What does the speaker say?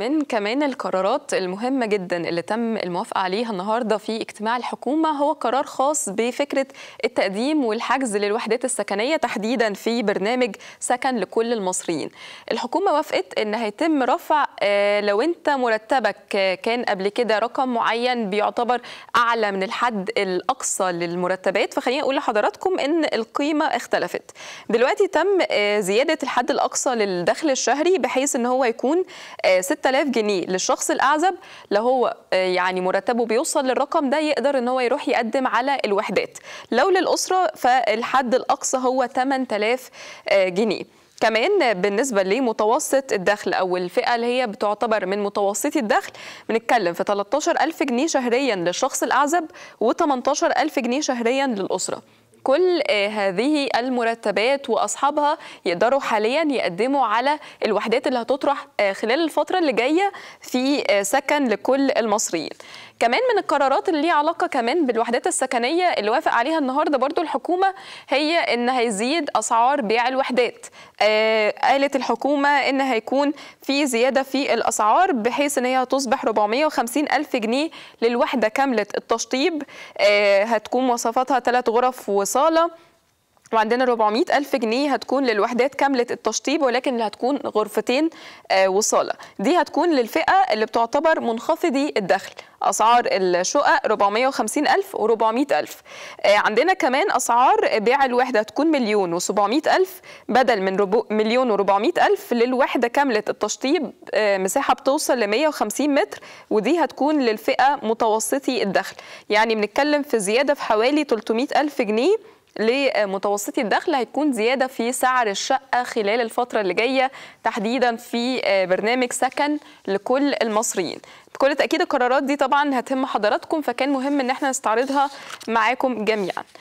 من كمان القرارات المهمة جدا اللي تم الموافقة عليها النهاردة في اجتماع الحكومة هو قرار خاص بفكرة التقديم والحجز للوحدات السكنية تحديدا في برنامج سكن لكل المصريين الحكومة وافقت ان هيتم رفع آه، لو انت مرتبك آه، كان قبل كده رقم معين بيعتبر اعلى من الحد الاقصى للمرتبات فخلينا اقول لحضراتكم ان القيمة اختلفت دلوقتي تم آه، زيادة الحد الاقصى للدخل الشهري بحيث ان هو يكون 6 6000 جنيه للشخص الاعزب لو هو آه، يعني مرتبه بيوصل للرقم ده يقدر ان هو يروح يقدم على الوحدات لو للاسره فالحد الاقصى هو 8000 آه، جنيه كمان بالنسبة لمتوسط الدخل أو الفئة اللي هي بتعتبر من متوسطي الدخل بنتكلم في 13000 جنيه شهريا للشخص الأعزب و 18000 جنيه شهريا للأسرة كل آه، هذه المرتبات واصحابها يقدروا حاليا يقدموا على الوحدات اللي هتطرح آه، خلال الفتره اللي جايه في آه، سكن لكل المصريين كمان من القرارات اللي ليها علاقه كمان بالوحدات السكنيه اللي وافق عليها النهارده برضو الحكومه هي ان هيزيد اسعار بيع الوحدات آه قالت الحكومه ان هيكون في زياده في الاسعار بحيث ان هي هتصبح 450 الف جنيه للوحده كامله التشطيب آه هتكون مواصفاتها ثلاث غرف وصاله وعندنا 400 ألف جنيه هتكون للوحدات كاملة التشطيب ولكن اللي هتكون غرفتين آه، وصالة دي هتكون للفئة اللي بتعتبر منخفضي الدخل أسعار الشقق 450 ألف و 400 ألف آه، عندنا كمان أسعار بيع الوحدة هتكون مليون و 700 ألف بدل من مليون و 400 ألف للوحدة كاملة التشطيب آه، مساحة بتوصل ل 150 متر ودي هتكون للفئة متوسطي الدخل يعني بنتكلم في زيادة في حوالي 300 ألف جنيه لمتوسطي الدخل هيكون زيادة في سعر الشقة خلال الفترة اللي جاية تحديدا في آه، برنامج سكن لكل المصريين بكل تأكيد القرارات دي طبعا هتهم حضراتكم فكان مهم ان احنا نستعرضها معاكم جميعا